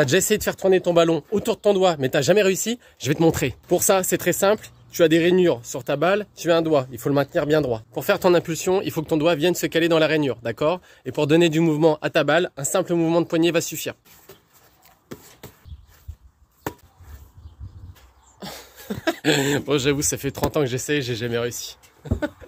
as déjà essayé de faire tourner ton ballon autour de ton doigt, mais t'as jamais réussi Je vais te montrer. Pour ça, c'est très simple. Tu as des rainures sur ta balle, tu as un doigt, il faut le maintenir bien droit. Pour faire ton impulsion, il faut que ton doigt vienne se caler dans la rainure, d'accord Et pour donner du mouvement à ta balle, un simple mouvement de poignet va suffire. bon, j'avoue, ça fait 30 ans que j'essaie, j'ai jamais réussi.